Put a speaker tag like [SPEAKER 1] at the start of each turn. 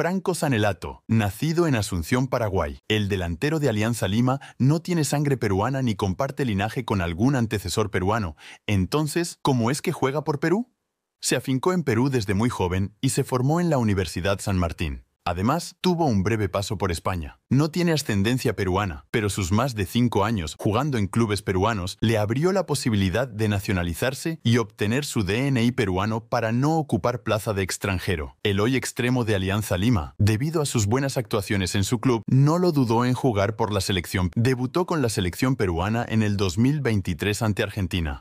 [SPEAKER 1] Franco Sanelato, nacido en Asunción, Paraguay, el delantero de Alianza Lima no tiene sangre peruana ni comparte linaje con algún antecesor peruano. Entonces, ¿cómo es que juega por Perú? Se afincó en Perú desde muy joven y se formó en la Universidad San Martín. Además, tuvo un breve paso por España. No tiene ascendencia peruana, pero sus más de cinco años jugando en clubes peruanos le abrió la posibilidad de nacionalizarse y obtener su DNI peruano para no ocupar plaza de extranjero. El hoy extremo de Alianza Lima, debido a sus buenas actuaciones en su club, no lo dudó en jugar por la selección. Debutó con la selección peruana en el 2023 ante Argentina.